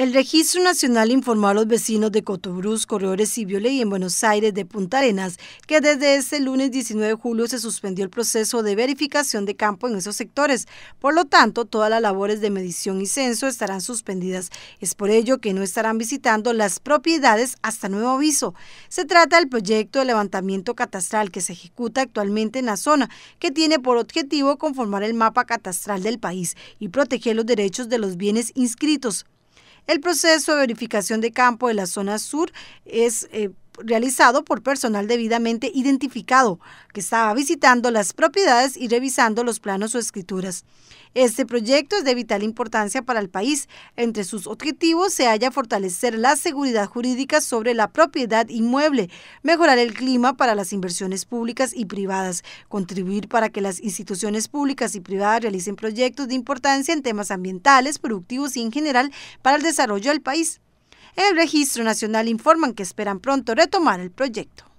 El Registro Nacional informó a los vecinos de Cotobruz, Corredores y Viole y en Buenos Aires de Punta Arenas que desde este lunes 19 de julio se suspendió el proceso de verificación de campo en esos sectores. Por lo tanto, todas las labores de medición y censo estarán suspendidas. Es por ello que no estarán visitando las propiedades hasta nuevo aviso. Se trata del proyecto de levantamiento catastral que se ejecuta actualmente en la zona, que tiene por objetivo conformar el mapa catastral del país y proteger los derechos de los bienes inscritos. El proceso de verificación de campo de la zona sur es eh, realizado por personal debidamente identificado que estaba visitando las propiedades y revisando los planos o escrituras. Este proyecto es de vital importancia para el país. Entre sus objetivos se halla fortalecer la seguridad jurídica sobre la propiedad inmueble, mejorar el clima para las inversiones públicas y privadas, contribuir para que las instituciones públicas y privadas realicen proyectos de importancia en temas ambientales, productivos y en general para el desarrollo del país el Registro Nacional informan que esperan pronto retomar el proyecto.